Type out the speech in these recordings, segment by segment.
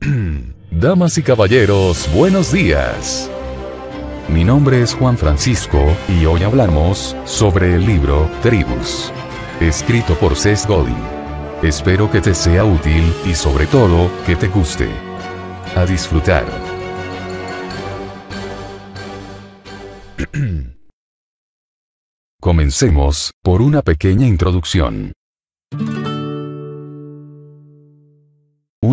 Damas y caballeros, buenos días. Mi nombre es Juan Francisco y hoy hablamos sobre el libro Tribus, escrito por Seth Godin. Espero que te sea útil y sobre todo que te guste. A disfrutar. Comencemos por una pequeña introducción.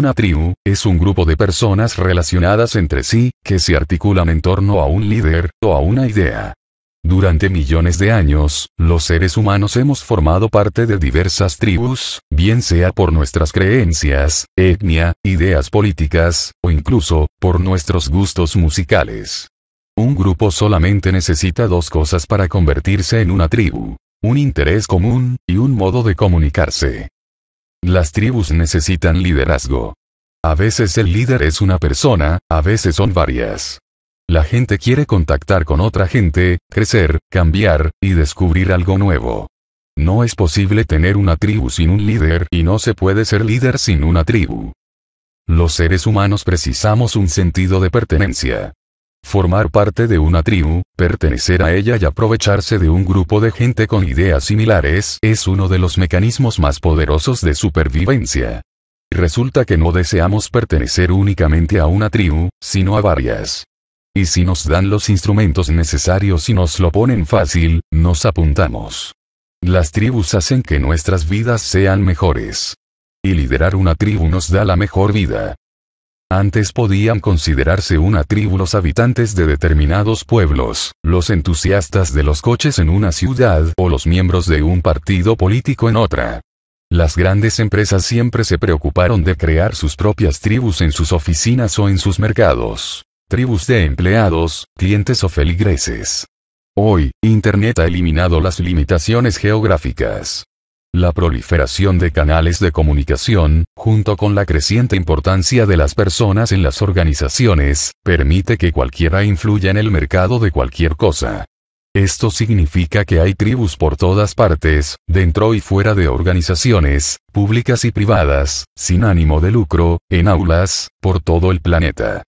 Una tribu, es un grupo de personas relacionadas entre sí, que se articulan en torno a un líder, o a una idea. Durante millones de años, los seres humanos hemos formado parte de diversas tribus, bien sea por nuestras creencias, etnia, ideas políticas, o incluso, por nuestros gustos musicales. Un grupo solamente necesita dos cosas para convertirse en una tribu. Un interés común, y un modo de comunicarse. Las tribus necesitan liderazgo. A veces el líder es una persona, a veces son varias. La gente quiere contactar con otra gente, crecer, cambiar, y descubrir algo nuevo. No es posible tener una tribu sin un líder y no se puede ser líder sin una tribu. Los seres humanos precisamos un sentido de pertenencia. Formar parte de una tribu, pertenecer a ella y aprovecharse de un grupo de gente con ideas similares es uno de los mecanismos más poderosos de supervivencia. Resulta que no deseamos pertenecer únicamente a una tribu, sino a varias. Y si nos dan los instrumentos necesarios y nos lo ponen fácil, nos apuntamos. Las tribus hacen que nuestras vidas sean mejores. Y liderar una tribu nos da la mejor vida. Antes podían considerarse una tribu los habitantes de determinados pueblos, los entusiastas de los coches en una ciudad o los miembros de un partido político en otra. Las grandes empresas siempre se preocuparon de crear sus propias tribus en sus oficinas o en sus mercados. Tribus de empleados, clientes o feligreses. Hoy, Internet ha eliminado las limitaciones geográficas. La proliferación de canales de comunicación, junto con la creciente importancia de las personas en las organizaciones, permite que cualquiera influya en el mercado de cualquier cosa. Esto significa que hay tribus por todas partes, dentro y fuera de organizaciones, públicas y privadas, sin ánimo de lucro, en aulas, por todo el planeta.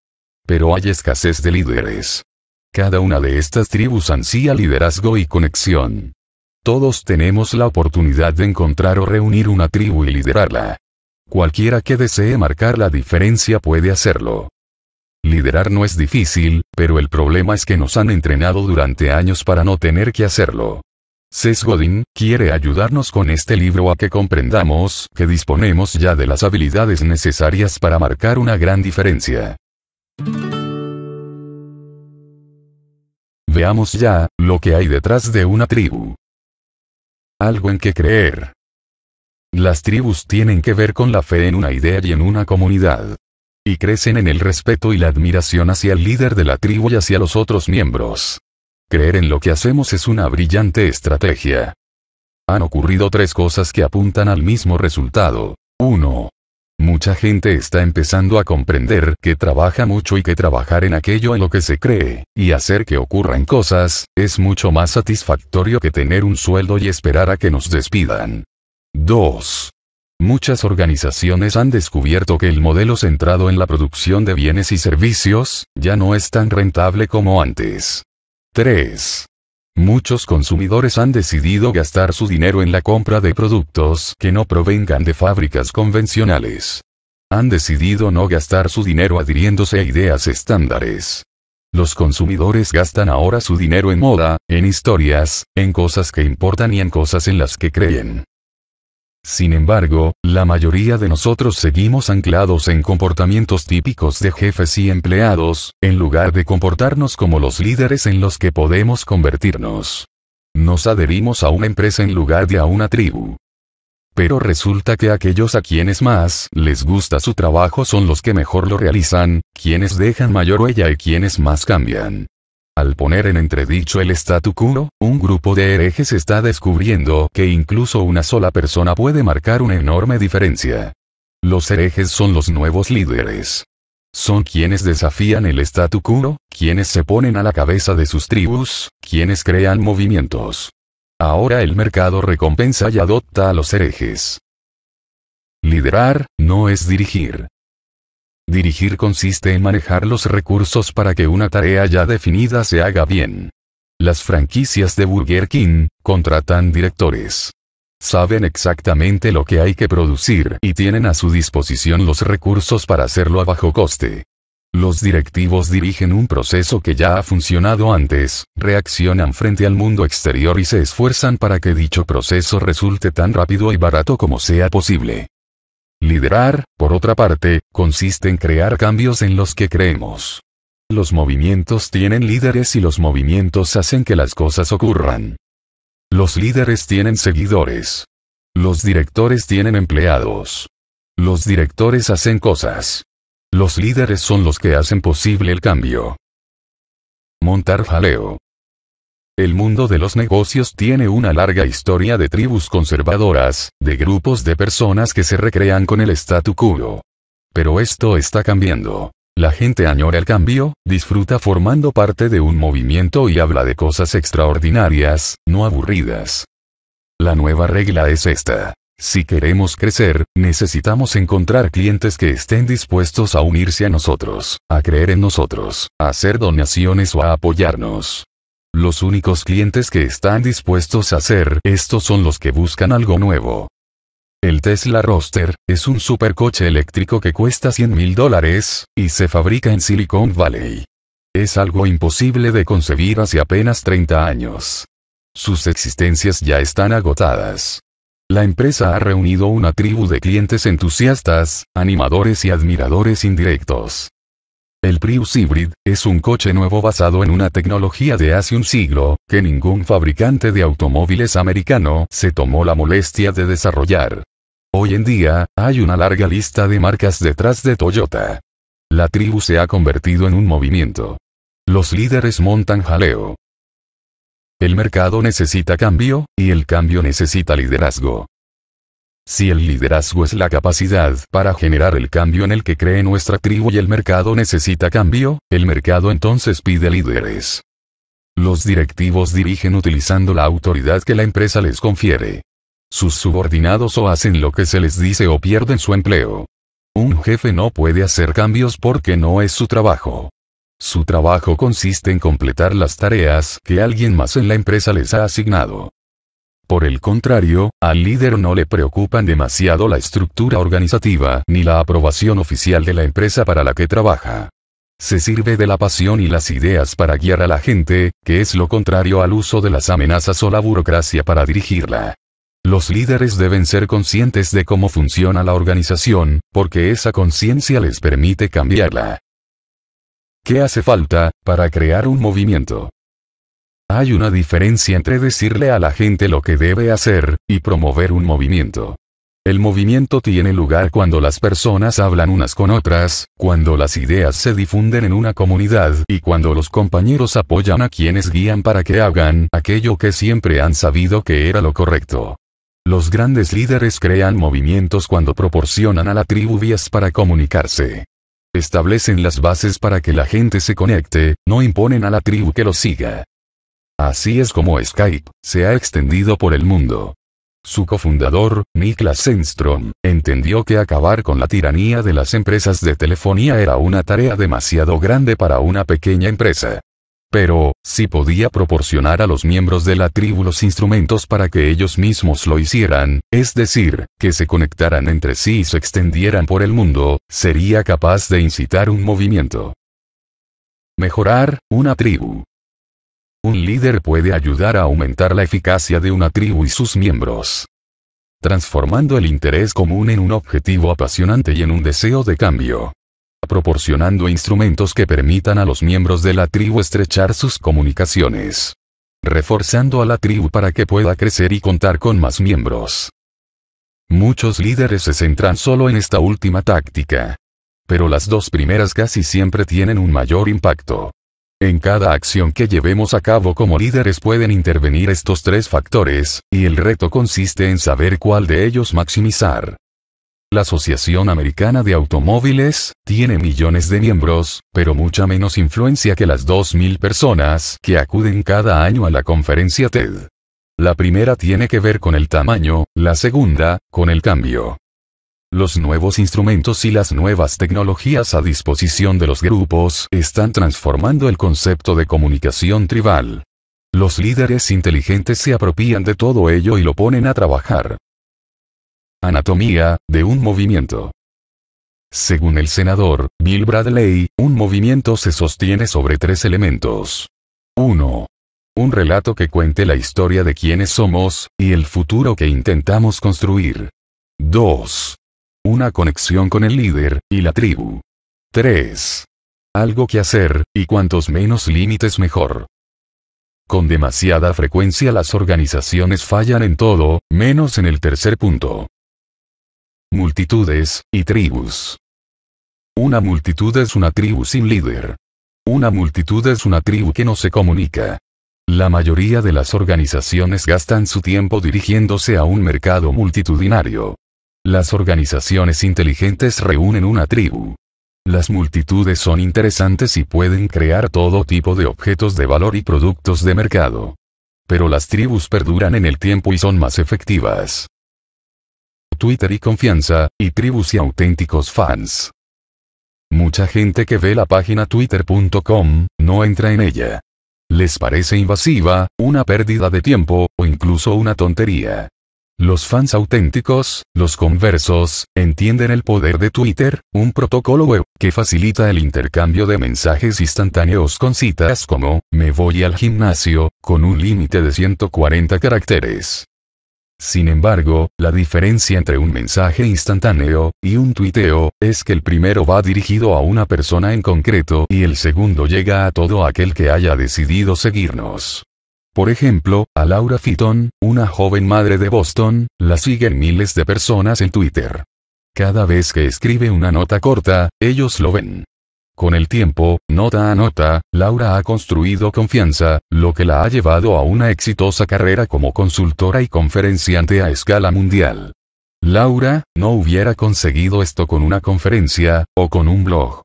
Pero hay escasez de líderes. Cada una de estas tribus ansía liderazgo y conexión. Todos tenemos la oportunidad de encontrar o reunir una tribu y liderarla. Cualquiera que desee marcar la diferencia puede hacerlo. Liderar no es difícil, pero el problema es que nos han entrenado durante años para no tener que hacerlo. Seth Godin quiere ayudarnos con este libro a que comprendamos que disponemos ya de las habilidades necesarias para marcar una gran diferencia. Veamos ya lo que hay detrás de una tribu. Algo en que creer. Las tribus tienen que ver con la fe en una idea y en una comunidad y crecen en el respeto y la admiración hacia el líder de la tribu y hacia los otros miembros. Creer en lo que hacemos es una brillante estrategia. Han ocurrido tres cosas que apuntan al mismo resultado. 1. Mucha gente está empezando a comprender que trabaja mucho y que trabajar en aquello en lo que se cree, y hacer que ocurran cosas, es mucho más satisfactorio que tener un sueldo y esperar a que nos despidan. 2. Muchas organizaciones han descubierto que el modelo centrado en la producción de bienes y servicios, ya no es tan rentable como antes. 3. Muchos consumidores han decidido gastar su dinero en la compra de productos que no provengan de fábricas convencionales. Han decidido no gastar su dinero adhiriéndose a ideas estándares. Los consumidores gastan ahora su dinero en moda, en historias, en cosas que importan y en cosas en las que creen. Sin embargo, la mayoría de nosotros seguimos anclados en comportamientos típicos de jefes y empleados, en lugar de comportarnos como los líderes en los que podemos convertirnos. Nos adherimos a una empresa en lugar de a una tribu. Pero resulta que aquellos a quienes más les gusta su trabajo son los que mejor lo realizan, quienes dejan mayor huella y quienes más cambian. Al poner en entredicho el statu quo, un grupo de herejes está descubriendo que incluso una sola persona puede marcar una enorme diferencia. Los herejes son los nuevos líderes. Son quienes desafían el statu quo, quienes se ponen a la cabeza de sus tribus, quienes crean movimientos. Ahora el mercado recompensa y adopta a los herejes. Liderar, no es dirigir. Dirigir consiste en manejar los recursos para que una tarea ya definida se haga bien. Las franquicias de Burger King contratan directores. Saben exactamente lo que hay que producir y tienen a su disposición los recursos para hacerlo a bajo coste. Los directivos dirigen un proceso que ya ha funcionado antes, reaccionan frente al mundo exterior y se esfuerzan para que dicho proceso resulte tan rápido y barato como sea posible. Liderar, por otra parte, consiste en crear cambios en los que creemos. Los movimientos tienen líderes y los movimientos hacen que las cosas ocurran. Los líderes tienen seguidores. Los directores tienen empleados. Los directores hacen cosas. Los líderes son los que hacen posible el cambio. Montar jaleo. El mundo de los negocios tiene una larga historia de tribus conservadoras, de grupos de personas que se recrean con el statu quo. Pero esto está cambiando. La gente añora el cambio, disfruta formando parte de un movimiento y habla de cosas extraordinarias, no aburridas. La nueva regla es esta. Si queremos crecer, necesitamos encontrar clientes que estén dispuestos a unirse a nosotros, a creer en nosotros, a hacer donaciones o a apoyarnos. Los únicos clientes que están dispuestos a hacer esto son los que buscan algo nuevo. El Tesla Roster, es un supercoche eléctrico que cuesta 100 mil dólares, y se fabrica en Silicon Valley. Es algo imposible de concebir hace apenas 30 años. Sus existencias ya están agotadas. La empresa ha reunido una tribu de clientes entusiastas, animadores y admiradores indirectos. El Prius Hybrid, es un coche nuevo basado en una tecnología de hace un siglo, que ningún fabricante de automóviles americano se tomó la molestia de desarrollar. Hoy en día, hay una larga lista de marcas detrás de Toyota. La tribu se ha convertido en un movimiento. Los líderes montan jaleo. El mercado necesita cambio, y el cambio necesita liderazgo. Si el liderazgo es la capacidad para generar el cambio en el que cree nuestra tribu y el mercado necesita cambio, el mercado entonces pide líderes. Los directivos dirigen utilizando la autoridad que la empresa les confiere. Sus subordinados o hacen lo que se les dice o pierden su empleo. Un jefe no puede hacer cambios porque no es su trabajo. Su trabajo consiste en completar las tareas que alguien más en la empresa les ha asignado. Por el contrario, al líder no le preocupan demasiado la estructura organizativa ni la aprobación oficial de la empresa para la que trabaja. Se sirve de la pasión y las ideas para guiar a la gente, que es lo contrario al uso de las amenazas o la burocracia para dirigirla. Los líderes deben ser conscientes de cómo funciona la organización, porque esa conciencia les permite cambiarla. ¿Qué hace falta para crear un movimiento? Hay una diferencia entre decirle a la gente lo que debe hacer, y promover un movimiento. El movimiento tiene lugar cuando las personas hablan unas con otras, cuando las ideas se difunden en una comunidad y cuando los compañeros apoyan a quienes guían para que hagan aquello que siempre han sabido que era lo correcto. Los grandes líderes crean movimientos cuando proporcionan a la tribu vías para comunicarse. Establecen las bases para que la gente se conecte, no imponen a la tribu que lo siga. Así es como Skype se ha extendido por el mundo. Su cofundador, Niklas Enstrom, entendió que acabar con la tiranía de las empresas de telefonía era una tarea demasiado grande para una pequeña empresa. Pero, si podía proporcionar a los miembros de la tribu los instrumentos para que ellos mismos lo hicieran, es decir, que se conectaran entre sí y se extendieran por el mundo, sería capaz de incitar un movimiento. Mejorar, una tribu. Un líder puede ayudar a aumentar la eficacia de una tribu y sus miembros. Transformando el interés común en un objetivo apasionante y en un deseo de cambio. Proporcionando instrumentos que permitan a los miembros de la tribu estrechar sus comunicaciones. Reforzando a la tribu para que pueda crecer y contar con más miembros. Muchos líderes se centran solo en esta última táctica. Pero las dos primeras casi siempre tienen un mayor impacto. En cada acción que llevemos a cabo como líderes pueden intervenir estos tres factores, y el reto consiste en saber cuál de ellos maximizar. La Asociación Americana de Automóviles tiene millones de miembros, pero mucha menos influencia que las 2.000 personas que acuden cada año a la conferencia TED. La primera tiene que ver con el tamaño, la segunda, con el cambio. Los nuevos instrumentos y las nuevas tecnologías a disposición de los grupos están transformando el concepto de comunicación tribal. Los líderes inteligentes se apropian de todo ello y lo ponen a trabajar. Anatomía, de un movimiento. Según el senador, Bill Bradley, un movimiento se sostiene sobre tres elementos. 1. Un relato que cuente la historia de quiénes somos, y el futuro que intentamos construir. 2 una conexión con el líder, y la tribu. 3. Algo que hacer, y cuantos menos límites mejor. Con demasiada frecuencia las organizaciones fallan en todo, menos en el tercer punto. Multitudes, y tribus. Una multitud es una tribu sin líder. Una multitud es una tribu que no se comunica. La mayoría de las organizaciones gastan su tiempo dirigiéndose a un mercado multitudinario. Las organizaciones inteligentes reúnen una tribu. Las multitudes son interesantes y pueden crear todo tipo de objetos de valor y productos de mercado. Pero las tribus perduran en el tiempo y son más efectivas. Twitter y confianza, y tribus y auténticos fans. Mucha gente que ve la página twitter.com, no entra en ella. Les parece invasiva, una pérdida de tiempo, o incluso una tontería. Los fans auténticos, los conversos, entienden el poder de Twitter, un protocolo web, que facilita el intercambio de mensajes instantáneos con citas como, me voy al gimnasio, con un límite de 140 caracteres. Sin embargo, la diferencia entre un mensaje instantáneo y un tuiteo es que el primero va dirigido a una persona en concreto y el segundo llega a todo aquel que haya decidido seguirnos. Por ejemplo, a Laura Fitton, una joven madre de Boston, la siguen miles de personas en Twitter. Cada vez que escribe una nota corta, ellos lo ven. Con el tiempo, nota a nota, Laura ha construido confianza, lo que la ha llevado a una exitosa carrera como consultora y conferenciante a escala mundial. Laura, no hubiera conseguido esto con una conferencia, o con un blog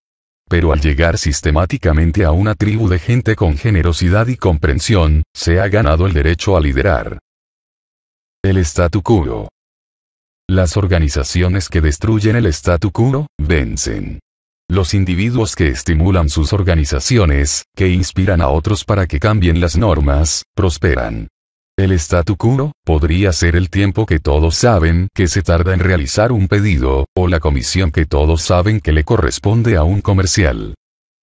pero al llegar sistemáticamente a una tribu de gente con generosidad y comprensión, se ha ganado el derecho a liderar. El statu quo. Las organizaciones que destruyen el statu quo, vencen. Los individuos que estimulan sus organizaciones, que inspiran a otros para que cambien las normas, prosperan. El statu quo, podría ser el tiempo que todos saben que se tarda en realizar un pedido, o la comisión que todos saben que le corresponde a un comercial.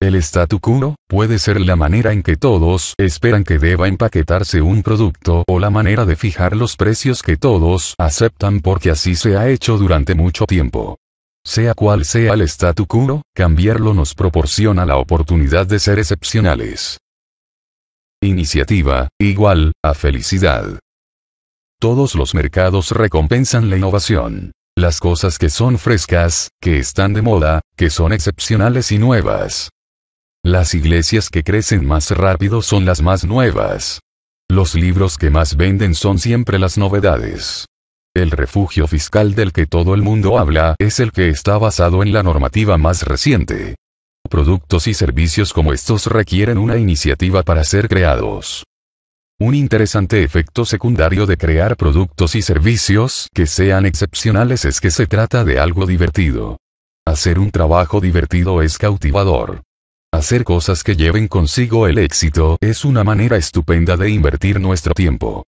El statu quo, puede ser la manera en que todos esperan que deba empaquetarse un producto o la manera de fijar los precios que todos aceptan porque así se ha hecho durante mucho tiempo. Sea cual sea el statu quo, cambiarlo nos proporciona la oportunidad de ser excepcionales. Iniciativa, igual, a felicidad. Todos los mercados recompensan la innovación. Las cosas que son frescas, que están de moda, que son excepcionales y nuevas. Las iglesias que crecen más rápido son las más nuevas. Los libros que más venden son siempre las novedades. El refugio fiscal del que todo el mundo habla es el que está basado en la normativa más reciente. Productos y servicios como estos requieren una iniciativa para ser creados. Un interesante efecto secundario de crear productos y servicios que sean excepcionales es que se trata de algo divertido. Hacer un trabajo divertido es cautivador. Hacer cosas que lleven consigo el éxito es una manera estupenda de invertir nuestro tiempo.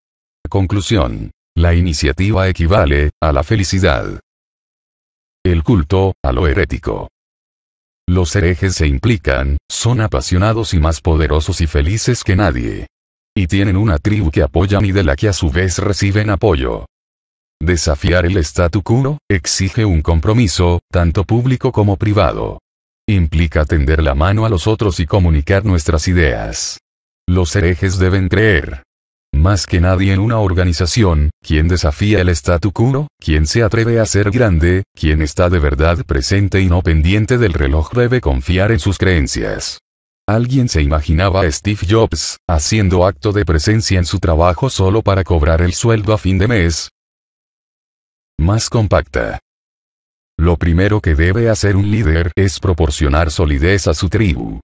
Conclusión. La iniciativa equivale a la felicidad. El culto, a lo herético. Los herejes se implican, son apasionados y más poderosos y felices que nadie. Y tienen una tribu que apoyan y de la que a su vez reciben apoyo. Desafiar el statu quo exige un compromiso, tanto público como privado. Implica tender la mano a los otros y comunicar nuestras ideas. Los herejes deben creer, más que nadie en una organización, quien desafía el statu quo, quien se atreve a ser grande, quien está de verdad presente y no pendiente del reloj debe confiar en sus creencias. Alguien se imaginaba a Steve Jobs, haciendo acto de presencia en su trabajo solo para cobrar el sueldo a fin de mes. Más compacta. Lo primero que debe hacer un líder es proporcionar solidez a su tribu.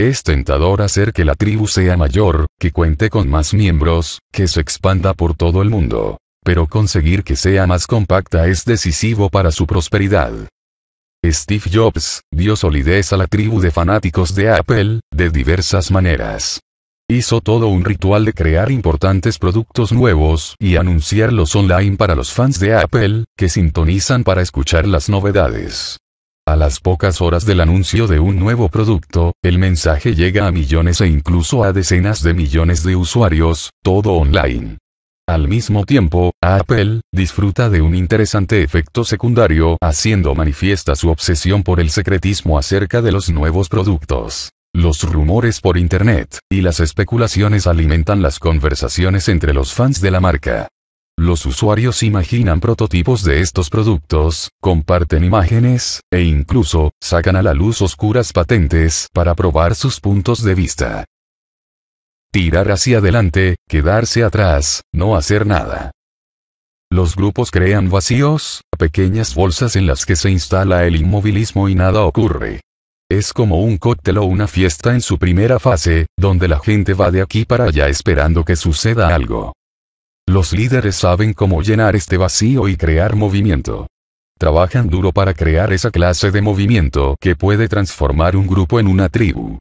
Es tentador hacer que la tribu sea mayor, que cuente con más miembros, que se expanda por todo el mundo. Pero conseguir que sea más compacta es decisivo para su prosperidad. Steve Jobs dio solidez a la tribu de fanáticos de Apple, de diversas maneras. Hizo todo un ritual de crear importantes productos nuevos y anunciarlos online para los fans de Apple, que sintonizan para escuchar las novedades. A las pocas horas del anuncio de un nuevo producto, el mensaje llega a millones e incluso a decenas de millones de usuarios, todo online. Al mismo tiempo, Apple disfruta de un interesante efecto secundario haciendo manifiesta su obsesión por el secretismo acerca de los nuevos productos. Los rumores por Internet y las especulaciones alimentan las conversaciones entre los fans de la marca. Los usuarios imaginan prototipos de estos productos, comparten imágenes, e incluso, sacan a la luz oscuras patentes para probar sus puntos de vista. Tirar hacia adelante, quedarse atrás, no hacer nada. Los grupos crean vacíos, pequeñas bolsas en las que se instala el inmovilismo y nada ocurre. Es como un cóctel o una fiesta en su primera fase, donde la gente va de aquí para allá esperando que suceda algo. Los líderes saben cómo llenar este vacío y crear movimiento. Trabajan duro para crear esa clase de movimiento que puede transformar un grupo en una tribu.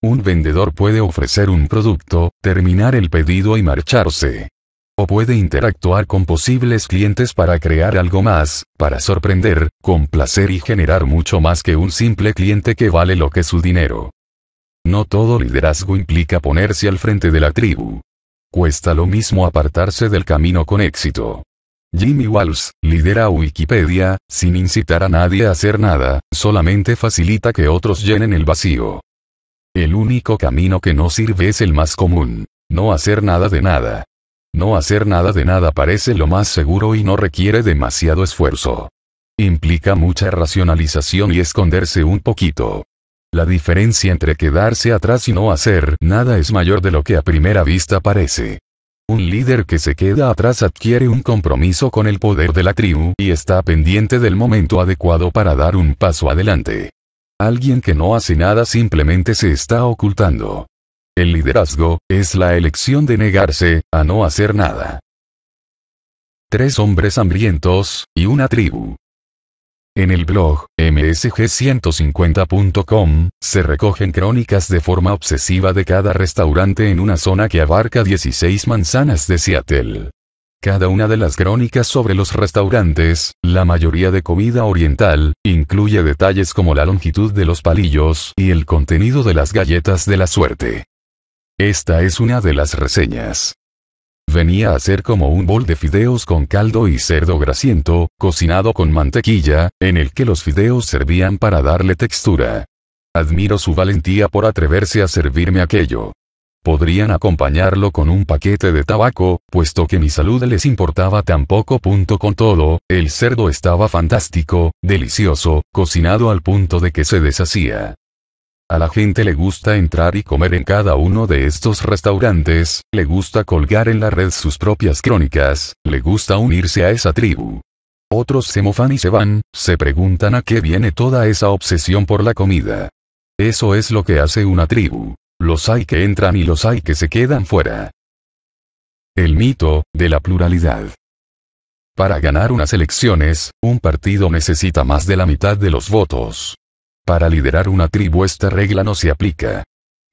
Un vendedor puede ofrecer un producto, terminar el pedido y marcharse. O puede interactuar con posibles clientes para crear algo más, para sorprender, complacer y generar mucho más que un simple cliente que vale lo que su dinero. No todo liderazgo implica ponerse al frente de la tribu. Cuesta lo mismo apartarse del camino con éxito. Jimmy Walsh lidera Wikipedia, sin incitar a nadie a hacer nada, solamente facilita que otros llenen el vacío. El único camino que no sirve es el más común. No hacer nada de nada. No hacer nada de nada parece lo más seguro y no requiere demasiado esfuerzo. Implica mucha racionalización y esconderse un poquito. La diferencia entre quedarse atrás y no hacer nada es mayor de lo que a primera vista parece. Un líder que se queda atrás adquiere un compromiso con el poder de la tribu y está pendiente del momento adecuado para dar un paso adelante. Alguien que no hace nada simplemente se está ocultando. El liderazgo es la elección de negarse a no hacer nada. Tres hombres hambrientos y una tribu. En el blog msg150.com se recogen crónicas de forma obsesiva de cada restaurante en una zona que abarca 16 manzanas de Seattle. Cada una de las crónicas sobre los restaurantes, la mayoría de comida oriental, incluye detalles como la longitud de los palillos y el contenido de las galletas de la suerte. Esta es una de las reseñas venía a ser como un bol de fideos con caldo y cerdo grasiento, cocinado con mantequilla, en el que los fideos servían para darle textura. Admiro su valentía por atreverse a servirme aquello. Podrían acompañarlo con un paquete de tabaco, puesto que mi salud les importaba tan poco. Punto con todo, el cerdo estaba fantástico, delicioso, cocinado al punto de que se deshacía. A la gente le gusta entrar y comer en cada uno de estos restaurantes, le gusta colgar en la red sus propias crónicas, le gusta unirse a esa tribu. Otros se mofan y se van, se preguntan a qué viene toda esa obsesión por la comida. Eso es lo que hace una tribu. Los hay que entran y los hay que se quedan fuera. El mito, de la pluralidad. Para ganar unas elecciones, un partido necesita más de la mitad de los votos. Para liderar una tribu esta regla no se aplica.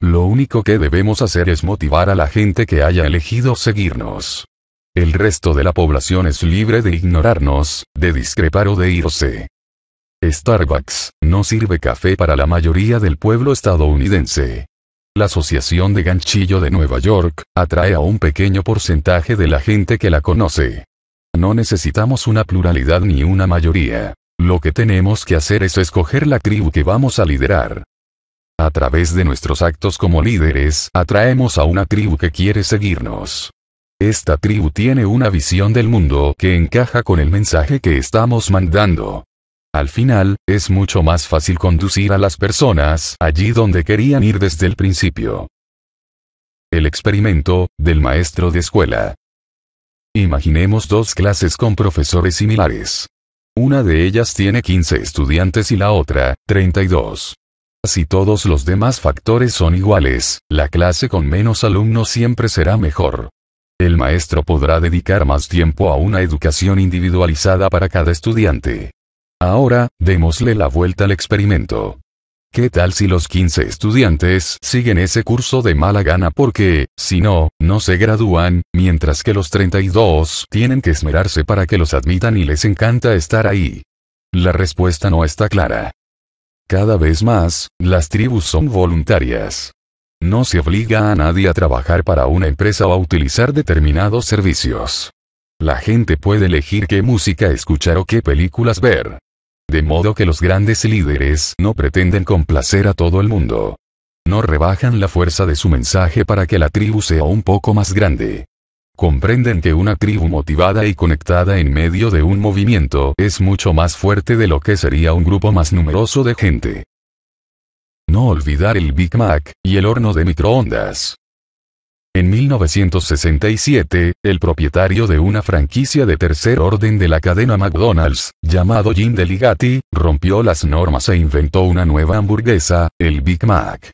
Lo único que debemos hacer es motivar a la gente que haya elegido seguirnos. El resto de la población es libre de ignorarnos, de discrepar o de irse. Starbucks, no sirve café para la mayoría del pueblo estadounidense. La Asociación de Ganchillo de Nueva York, atrae a un pequeño porcentaje de la gente que la conoce. No necesitamos una pluralidad ni una mayoría. Lo que tenemos que hacer es escoger la tribu que vamos a liderar. A través de nuestros actos como líderes, atraemos a una tribu que quiere seguirnos. Esta tribu tiene una visión del mundo que encaja con el mensaje que estamos mandando. Al final, es mucho más fácil conducir a las personas allí donde querían ir desde el principio. El experimento, del maestro de escuela. Imaginemos dos clases con profesores similares. Una de ellas tiene 15 estudiantes y la otra, 32. Si todos los demás factores son iguales, la clase con menos alumnos siempre será mejor. El maestro podrá dedicar más tiempo a una educación individualizada para cada estudiante. Ahora, démosle la vuelta al experimento. ¿Qué tal si los 15 estudiantes siguen ese curso de mala gana porque, si no, no se gradúan, mientras que los 32 tienen que esmerarse para que los admitan y les encanta estar ahí? La respuesta no está clara. Cada vez más, las tribus son voluntarias. No se obliga a nadie a trabajar para una empresa o a utilizar determinados servicios. La gente puede elegir qué música escuchar o qué películas ver. De modo que los grandes líderes no pretenden complacer a todo el mundo. No rebajan la fuerza de su mensaje para que la tribu sea un poco más grande. Comprenden que una tribu motivada y conectada en medio de un movimiento es mucho más fuerte de lo que sería un grupo más numeroso de gente. No olvidar el Big Mac, y el horno de microondas. En 1967, el propietario de una franquicia de tercer orden de la cadena McDonald's, llamado Jim Deligati, rompió las normas e inventó una nueva hamburguesa, el Big Mac.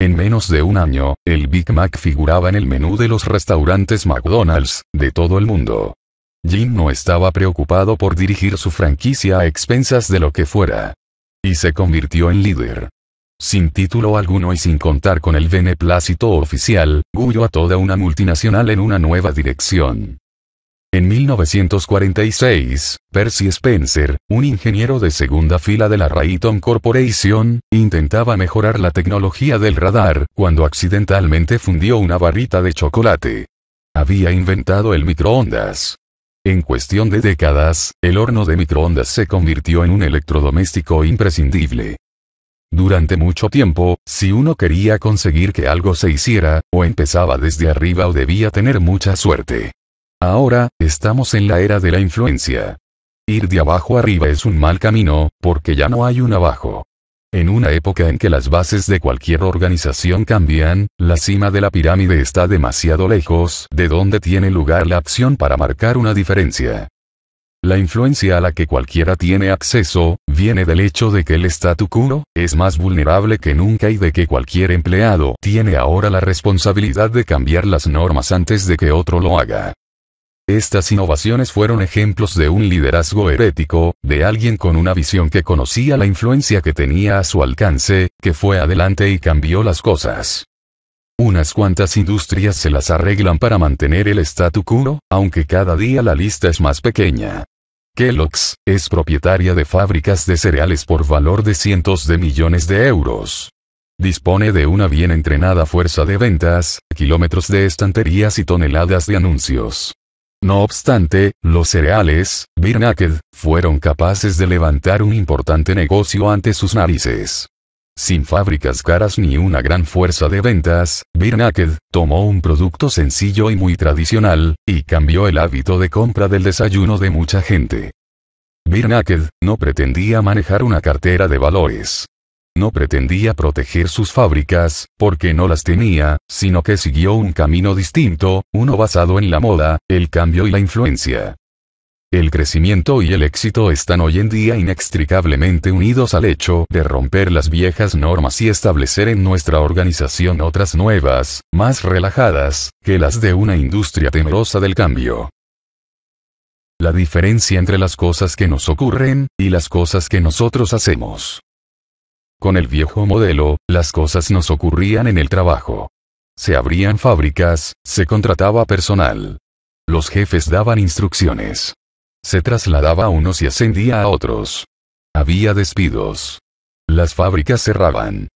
En menos de un año, el Big Mac figuraba en el menú de los restaurantes McDonald's, de todo el mundo. Jim no estaba preocupado por dirigir su franquicia a expensas de lo que fuera. Y se convirtió en líder sin título alguno y sin contar con el beneplácito oficial, Guyo a toda una multinacional en una nueva dirección. En 1946, Percy Spencer, un ingeniero de segunda fila de la Raytheon Corporation, intentaba mejorar la tecnología del radar cuando accidentalmente fundió una barrita de chocolate. Había inventado el microondas. En cuestión de décadas, el horno de microondas se convirtió en un electrodoméstico imprescindible. Durante mucho tiempo, si uno quería conseguir que algo se hiciera, o empezaba desde arriba o debía tener mucha suerte. Ahora, estamos en la era de la influencia. Ir de abajo arriba es un mal camino, porque ya no hay un abajo. En una época en que las bases de cualquier organización cambian, la cima de la pirámide está demasiado lejos de donde tiene lugar la acción para marcar una diferencia. La influencia a la que cualquiera tiene acceso, viene del hecho de que el statu quo, es más vulnerable que nunca y de que cualquier empleado tiene ahora la responsabilidad de cambiar las normas antes de que otro lo haga. Estas innovaciones fueron ejemplos de un liderazgo herético, de alguien con una visión que conocía la influencia que tenía a su alcance, que fue adelante y cambió las cosas. Unas cuantas industrias se las arreglan para mantener el statu quo, aunque cada día la lista es más pequeña. Kellogg's, es propietaria de fábricas de cereales por valor de cientos de millones de euros. Dispone de una bien entrenada fuerza de ventas, kilómetros de estanterías y toneladas de anuncios. No obstante, los cereales, Birnaked, fueron capaces de levantar un importante negocio ante sus narices. Sin fábricas caras ni una gran fuerza de ventas, Birnaked, tomó un producto sencillo y muy tradicional, y cambió el hábito de compra del desayuno de mucha gente. Birnaked, no pretendía manejar una cartera de valores. No pretendía proteger sus fábricas, porque no las tenía, sino que siguió un camino distinto, uno basado en la moda, el cambio y la influencia. El crecimiento y el éxito están hoy en día inextricablemente unidos al hecho de romper las viejas normas y establecer en nuestra organización otras nuevas, más relajadas, que las de una industria temerosa del cambio. La diferencia entre las cosas que nos ocurren, y las cosas que nosotros hacemos. Con el viejo modelo, las cosas nos ocurrían en el trabajo. Se abrían fábricas, se contrataba personal. Los jefes daban instrucciones. Se trasladaba a unos y ascendía a otros. Había despidos. Las fábricas cerraban.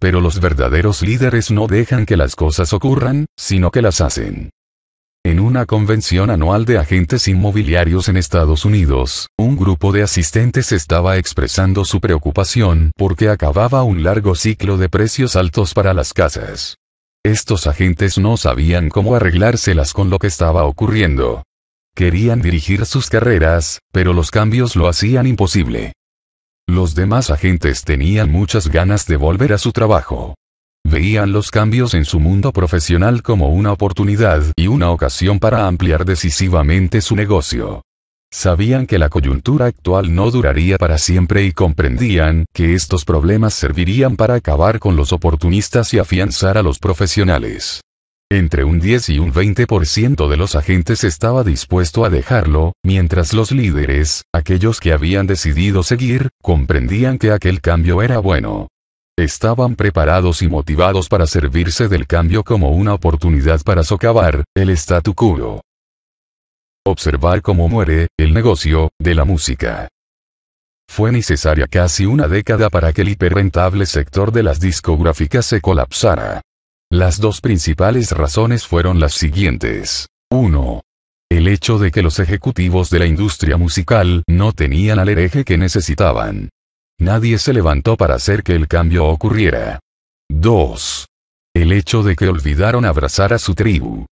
Pero los verdaderos líderes no dejan que las cosas ocurran, sino que las hacen. En una convención anual de agentes inmobiliarios en Estados Unidos, un grupo de asistentes estaba expresando su preocupación porque acababa un largo ciclo de precios altos para las casas. Estos agentes no sabían cómo arreglárselas con lo que estaba ocurriendo. Querían dirigir sus carreras, pero los cambios lo hacían imposible. Los demás agentes tenían muchas ganas de volver a su trabajo. Veían los cambios en su mundo profesional como una oportunidad y una ocasión para ampliar decisivamente su negocio. Sabían que la coyuntura actual no duraría para siempre y comprendían que estos problemas servirían para acabar con los oportunistas y afianzar a los profesionales. Entre un 10 y un 20% de los agentes estaba dispuesto a dejarlo, mientras los líderes, aquellos que habían decidido seguir, comprendían que aquel cambio era bueno. Estaban preparados y motivados para servirse del cambio como una oportunidad para socavar el statu quo. Observar cómo muere el negocio de la música. Fue necesaria casi una década para que el hiperrentable sector de las discográficas se colapsara. Las dos principales razones fueron las siguientes. 1. El hecho de que los ejecutivos de la industria musical no tenían al hereje que necesitaban. Nadie se levantó para hacer que el cambio ocurriera. 2. El hecho de que olvidaron abrazar a su tribu.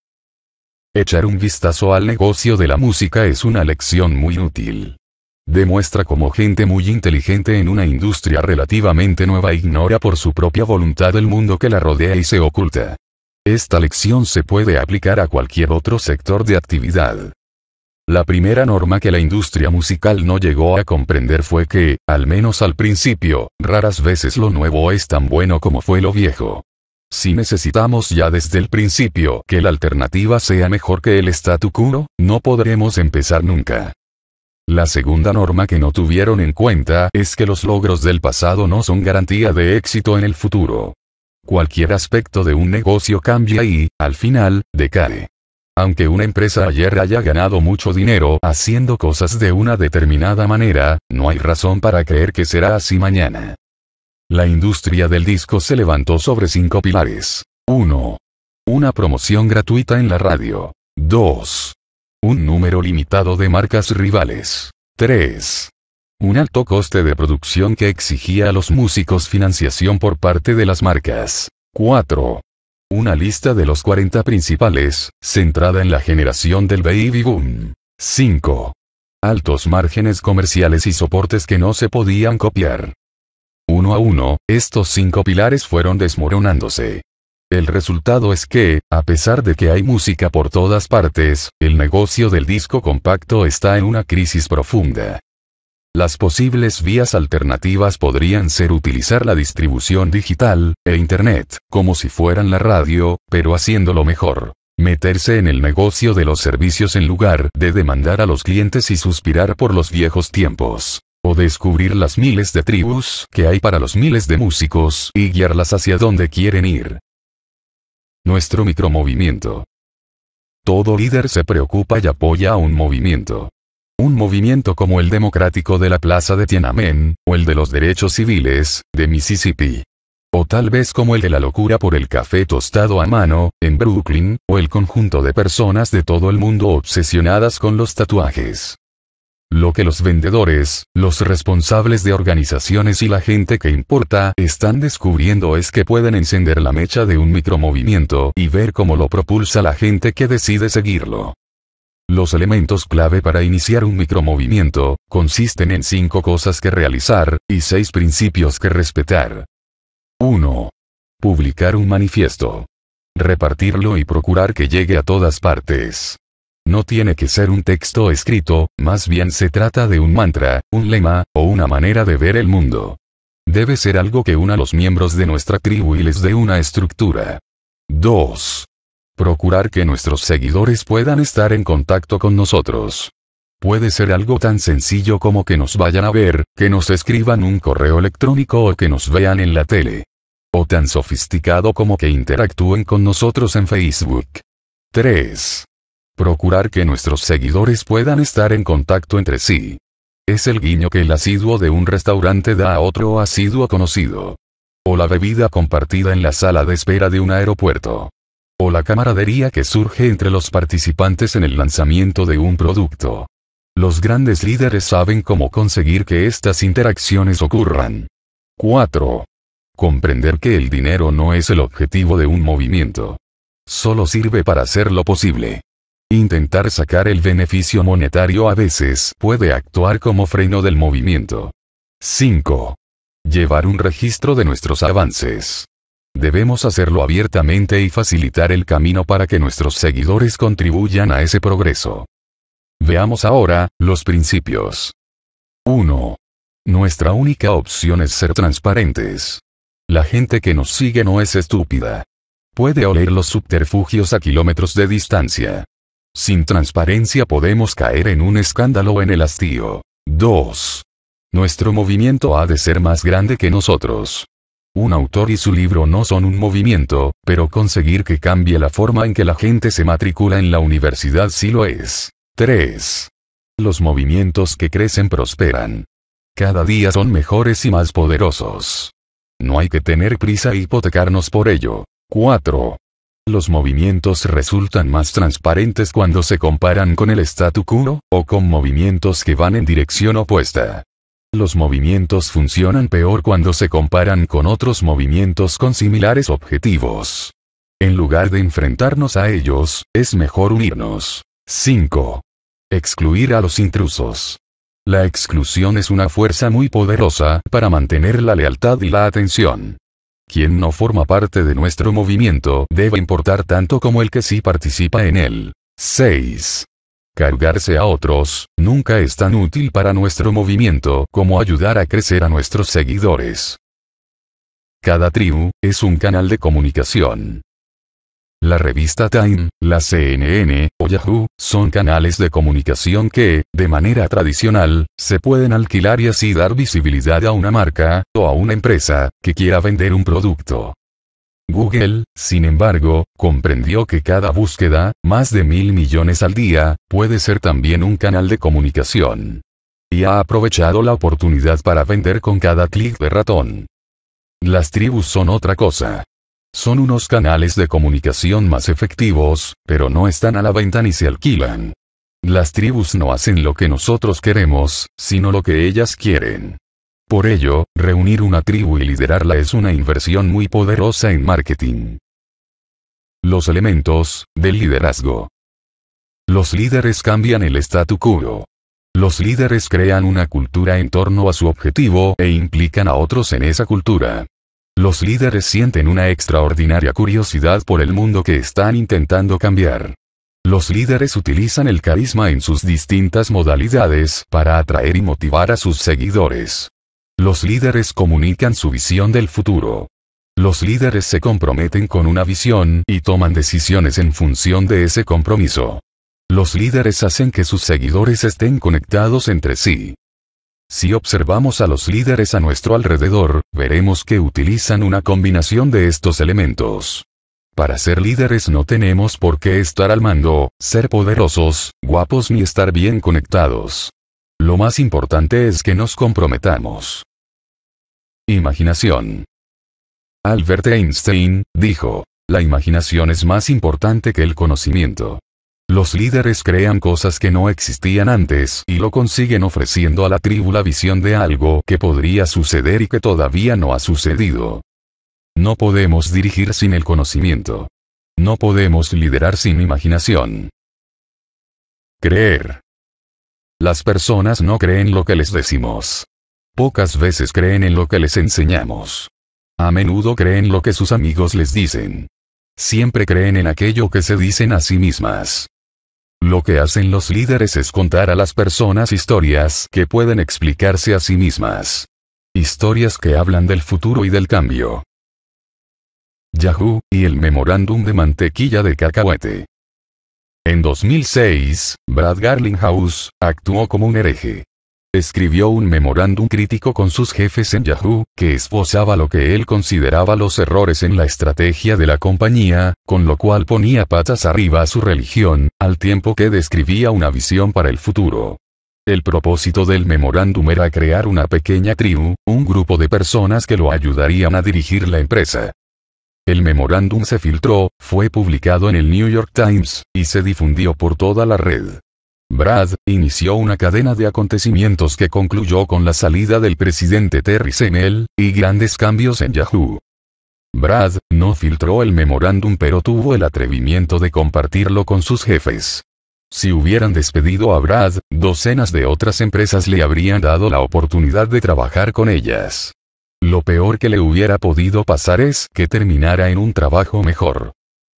Echar un vistazo al negocio de la música es una lección muy útil. Demuestra cómo gente muy inteligente en una industria relativamente nueva ignora por su propia voluntad el mundo que la rodea y se oculta. Esta lección se puede aplicar a cualquier otro sector de actividad. La primera norma que la industria musical no llegó a comprender fue que, al menos al principio, raras veces lo nuevo es tan bueno como fue lo viejo. Si necesitamos ya desde el principio que la alternativa sea mejor que el statu quo, no podremos empezar nunca. La segunda norma que no tuvieron en cuenta es que los logros del pasado no son garantía de éxito en el futuro. Cualquier aspecto de un negocio cambia y, al final, decae. Aunque una empresa ayer haya ganado mucho dinero haciendo cosas de una determinada manera, no hay razón para creer que será así mañana. La industria del disco se levantó sobre cinco pilares. 1. Una promoción gratuita en la radio. 2. Un número limitado de marcas rivales. 3. Un alto coste de producción que exigía a los músicos financiación por parte de las marcas. 4. Una lista de los 40 principales, centrada en la generación del baby boom. 5. Altos márgenes comerciales y soportes que no se podían copiar. Uno a uno, estos cinco pilares fueron desmoronándose. El resultado es que, a pesar de que hay música por todas partes, el negocio del disco compacto está en una crisis profunda. Las posibles vías alternativas podrían ser utilizar la distribución digital, e Internet, como si fueran la radio, pero haciéndolo mejor. Meterse en el negocio de los servicios en lugar de demandar a los clientes y suspirar por los viejos tiempos. O descubrir las miles de tribus que hay para los miles de músicos y guiarlas hacia donde quieren ir. Nuestro micromovimiento. Todo líder se preocupa y apoya a un movimiento. Un movimiento como el democrático de la Plaza de Tiananmen, o el de los derechos civiles, de Mississippi. O tal vez como el de la locura por el café tostado a mano, en Brooklyn, o el conjunto de personas de todo el mundo obsesionadas con los tatuajes lo que los vendedores, los responsables de organizaciones y la gente que importa están descubriendo es que pueden encender la mecha de un micromovimiento y ver cómo lo propulsa la gente que decide seguirlo. Los elementos clave para iniciar un micromovimiento consisten en cinco cosas que realizar y seis principios que respetar. 1. Publicar un manifiesto. Repartirlo y procurar que llegue a todas partes. No tiene que ser un texto escrito, más bien se trata de un mantra, un lema, o una manera de ver el mundo. Debe ser algo que una a los miembros de nuestra tribu y les dé una estructura. 2. Procurar que nuestros seguidores puedan estar en contacto con nosotros. Puede ser algo tan sencillo como que nos vayan a ver, que nos escriban un correo electrónico o que nos vean en la tele. O tan sofisticado como que interactúen con nosotros en Facebook. 3. Procurar que nuestros seguidores puedan estar en contacto entre sí. Es el guiño que el asiduo de un restaurante da a otro asiduo conocido. O la bebida compartida en la sala de espera de un aeropuerto. O la camaradería que surge entre los participantes en el lanzamiento de un producto. Los grandes líderes saben cómo conseguir que estas interacciones ocurran. 4. Comprender que el dinero no es el objetivo de un movimiento. Solo sirve para hacerlo posible. Intentar sacar el beneficio monetario a veces puede actuar como freno del movimiento. 5. Llevar un registro de nuestros avances. Debemos hacerlo abiertamente y facilitar el camino para que nuestros seguidores contribuyan a ese progreso. Veamos ahora, los principios. 1. Nuestra única opción es ser transparentes. La gente que nos sigue no es estúpida. Puede oler los subterfugios a kilómetros de distancia. Sin transparencia podemos caer en un escándalo en el hastío. 2. Nuestro movimiento ha de ser más grande que nosotros. Un autor y su libro no son un movimiento, pero conseguir que cambie la forma en que la gente se matricula en la universidad sí lo es. 3. Los movimientos que crecen prosperan. Cada día son mejores y más poderosos. No hay que tener prisa e hipotecarnos por ello. 4. Los movimientos resultan más transparentes cuando se comparan con el statu quo, o con movimientos que van en dirección opuesta. Los movimientos funcionan peor cuando se comparan con otros movimientos con similares objetivos. En lugar de enfrentarnos a ellos, es mejor unirnos. 5. Excluir a los intrusos. La exclusión es una fuerza muy poderosa para mantener la lealtad y la atención. Quien no forma parte de nuestro movimiento debe importar tanto como el que sí participa en él. 6. Cargarse a otros, nunca es tan útil para nuestro movimiento como ayudar a crecer a nuestros seguidores. Cada tribu, es un canal de comunicación. La revista Time, la CNN o Yahoo, son canales de comunicación que, de manera tradicional, se pueden alquilar y así dar visibilidad a una marca, o a una empresa, que quiera vender un producto. Google, sin embargo, comprendió que cada búsqueda, más de mil millones al día, puede ser también un canal de comunicación. Y ha aprovechado la oportunidad para vender con cada clic de ratón. Las tribus son otra cosa. Son unos canales de comunicación más efectivos, pero no están a la venta ni se alquilan. Las tribus no hacen lo que nosotros queremos, sino lo que ellas quieren. Por ello, reunir una tribu y liderarla es una inversión muy poderosa en marketing. Los elementos del liderazgo. Los líderes cambian el statu quo. Los líderes crean una cultura en torno a su objetivo e implican a otros en esa cultura. Los líderes sienten una extraordinaria curiosidad por el mundo que están intentando cambiar. Los líderes utilizan el carisma en sus distintas modalidades para atraer y motivar a sus seguidores. Los líderes comunican su visión del futuro. Los líderes se comprometen con una visión y toman decisiones en función de ese compromiso. Los líderes hacen que sus seguidores estén conectados entre sí. Si observamos a los líderes a nuestro alrededor, veremos que utilizan una combinación de estos elementos. Para ser líderes no tenemos por qué estar al mando, ser poderosos, guapos ni estar bien conectados. Lo más importante es que nos comprometamos. Imaginación. Albert Einstein, dijo, la imaginación es más importante que el conocimiento. Los líderes crean cosas que no existían antes y lo consiguen ofreciendo a la tribu la visión de algo que podría suceder y que todavía no ha sucedido. No podemos dirigir sin el conocimiento. No podemos liderar sin imaginación. Creer. Las personas no creen lo que les decimos. Pocas veces creen en lo que les enseñamos. A menudo creen lo que sus amigos les dicen. Siempre creen en aquello que se dicen a sí mismas. Lo que hacen los líderes es contar a las personas historias que pueden explicarse a sí mismas. Historias que hablan del futuro y del cambio. Yahoo, y el memorándum de mantequilla de cacahuete. En 2006, Brad Garlinghouse, actuó como un hereje escribió un memorándum crítico con sus jefes en Yahoo, que esbozaba lo que él consideraba los errores en la estrategia de la compañía, con lo cual ponía patas arriba a su religión, al tiempo que describía una visión para el futuro. El propósito del memorándum era crear una pequeña tribu, un grupo de personas que lo ayudarían a dirigir la empresa. El memorándum se filtró, fue publicado en el New York Times, y se difundió por toda la red. Brad, inició una cadena de acontecimientos que concluyó con la salida del presidente Terry Semel, y grandes cambios en Yahoo. Brad, no filtró el memorándum pero tuvo el atrevimiento de compartirlo con sus jefes. Si hubieran despedido a Brad, docenas de otras empresas le habrían dado la oportunidad de trabajar con ellas. Lo peor que le hubiera podido pasar es que terminara en un trabajo mejor.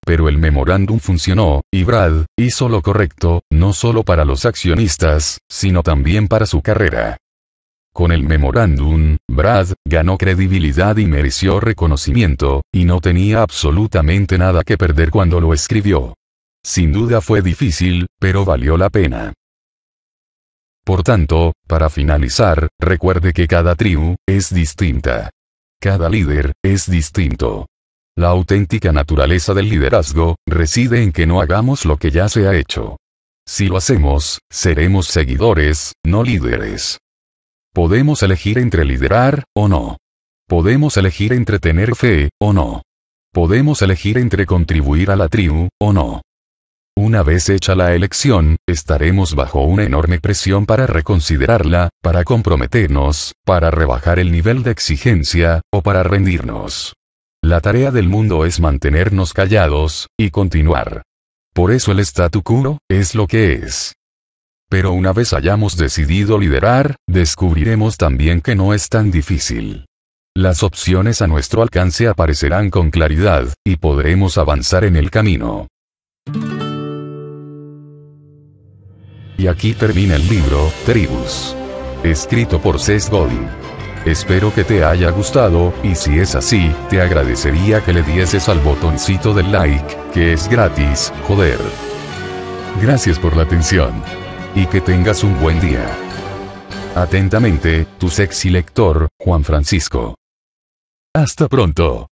Pero el memorándum funcionó, y Brad, hizo lo correcto, no solo para los accionistas, sino también para su carrera. Con el memorándum, Brad, ganó credibilidad y mereció reconocimiento, y no tenía absolutamente nada que perder cuando lo escribió. Sin duda fue difícil, pero valió la pena. Por tanto, para finalizar, recuerde que cada tribu, es distinta. Cada líder, es distinto. La auténtica naturaleza del liderazgo, reside en que no hagamos lo que ya se ha hecho. Si lo hacemos, seremos seguidores, no líderes. Podemos elegir entre liderar, o no. Podemos elegir entre tener fe, o no. Podemos elegir entre contribuir a la tribu, o no. Una vez hecha la elección, estaremos bajo una enorme presión para reconsiderarla, para comprometernos, para rebajar el nivel de exigencia, o para rendirnos. La tarea del mundo es mantenernos callados, y continuar. Por eso el statu quo, es lo que es. Pero una vez hayamos decidido liderar, descubriremos también que no es tan difícil. Las opciones a nuestro alcance aparecerán con claridad, y podremos avanzar en el camino. Y aquí termina el libro, Tribus. Escrito por Seth Godin. Espero que te haya gustado, y si es así, te agradecería que le dieses al botoncito del like, que es gratis, joder. Gracias por la atención. Y que tengas un buen día. Atentamente, tu sexy lector, Juan Francisco. Hasta pronto.